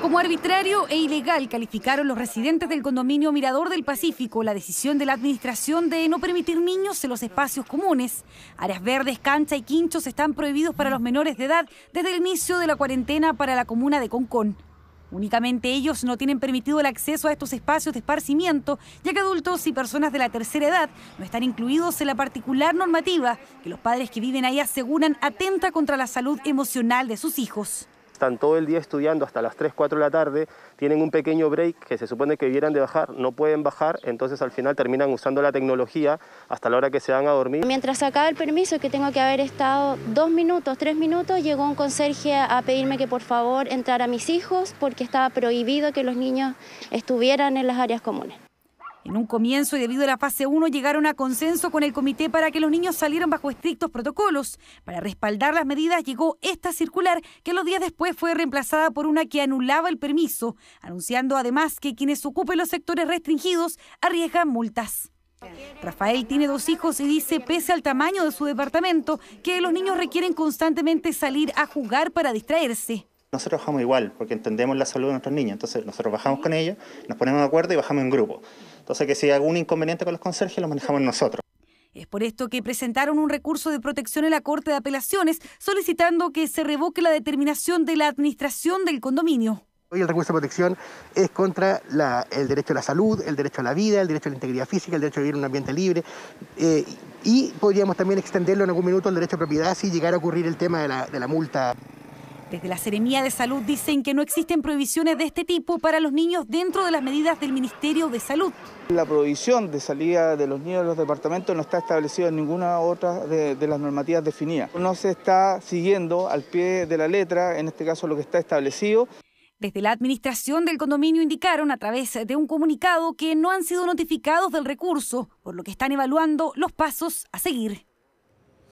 Como arbitrario e ilegal calificaron los residentes del condominio Mirador del Pacífico la decisión de la administración de no permitir niños en los espacios comunes. Áreas verdes, cancha y quinchos están prohibidos para los menores de edad desde el inicio de la cuarentena para la comuna de Concón. Únicamente ellos no tienen permitido el acceso a estos espacios de esparcimiento, ya que adultos y personas de la tercera edad no están incluidos en la particular normativa que los padres que viven ahí aseguran atenta contra la salud emocional de sus hijos están todo el día estudiando hasta las 3, 4 de la tarde, tienen un pequeño break que se supone que debieran de bajar, no pueden bajar, entonces al final terminan usando la tecnología hasta la hora que se van a dormir. Mientras sacaba el permiso, que tengo que haber estado dos minutos, tres minutos, llegó un conserje a pedirme que por favor entrara a mis hijos porque estaba prohibido que los niños estuvieran en las áreas comunes. En un comienzo y debido a la fase 1 llegaron a consenso con el comité para que los niños salieran bajo estrictos protocolos. Para respaldar las medidas llegó esta circular que los días después fue reemplazada por una que anulaba el permiso, anunciando además que quienes ocupen los sectores restringidos arriesgan multas. Rafael tiene dos hijos y dice, pese al tamaño de su departamento, que los niños requieren constantemente salir a jugar para distraerse. Nosotros bajamos igual, porque entendemos la salud de nuestros niños. Entonces nosotros bajamos con ellos, nos ponemos de acuerdo y bajamos en grupo sea que si hay algún inconveniente con los conserjes, lo manejamos nosotros. Es por esto que presentaron un recurso de protección en la Corte de Apelaciones solicitando que se revoque la determinación de la administración del condominio. Hoy el recurso de protección es contra el derecho a la salud, el derecho a la vida, el derecho a la integridad física, el derecho a vivir en un ambiente libre. Eh, y podríamos también extenderlo en algún minuto al derecho a propiedad si llegara a ocurrir el tema de la, de la multa. Desde la Seremía de Salud dicen que no existen prohibiciones de este tipo para los niños dentro de las medidas del Ministerio de Salud. La prohibición de salida de los niños de los departamentos no está establecida en ninguna otra de, de, las normativas definidas. No se está siguiendo al pie de la letra, en este caso lo que está establecido. Desde la administración del condominio indicaron a través de un comunicado que no han sido notificados del recurso, por lo que están evaluando los pasos a seguir.